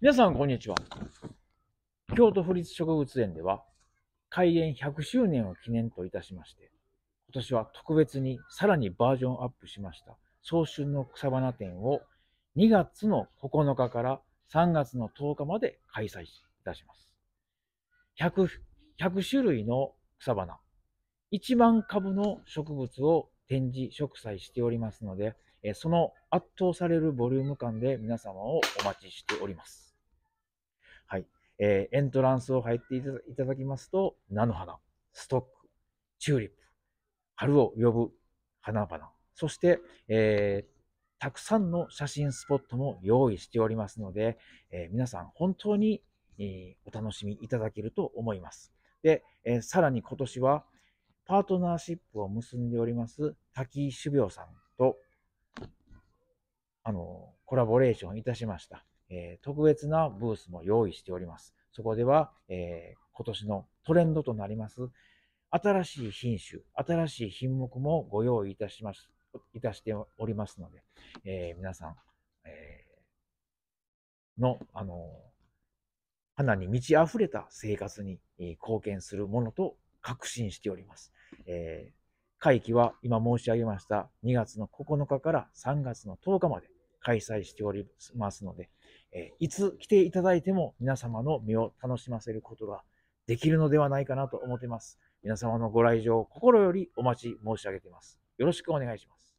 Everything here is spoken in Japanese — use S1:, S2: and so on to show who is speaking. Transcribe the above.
S1: 皆さん、こんにちは。京都府立植物園では、開園100周年を記念といたしまして、今年は特別にさらにバージョンアップしました、早春の草花展を2月の9日から3月の10日まで開催いたします。100, 100種類の草花、1万株の植物を展示、植栽しておりますので、えその圧倒されるボリューム感で皆様をお待ちしております。はい。えー、エントランスを入っていただきますと、菜の花、ストック、チューリップ、春を呼ぶ花々、そして、えー、たくさんの写真スポットも用意しておりますので、えー、皆さん本当に、えー、お楽しみいただけると思います。で、えー、さらに今年は、パートナーシップを結んでおります滝井種苗さんと、あの、コラボレーションいたしました。えー、特別なブースも用意しております。そこでは、えー、今年のトレンドとなります、新しい品種、新しい品目もご用意いたします、いたしておりますので、えー、皆さん、えの、あの、花に満ち溢れた生活に貢献するものと確信しております。えー、会期は今申し上げました2月の9日から3月の10日まで開催しておりますので、えいつ来ていただいても皆様の身を楽しませることができるのではないかなと思っています。皆様のご来場を心よりお待ち申し上げています。よろしくお願いします。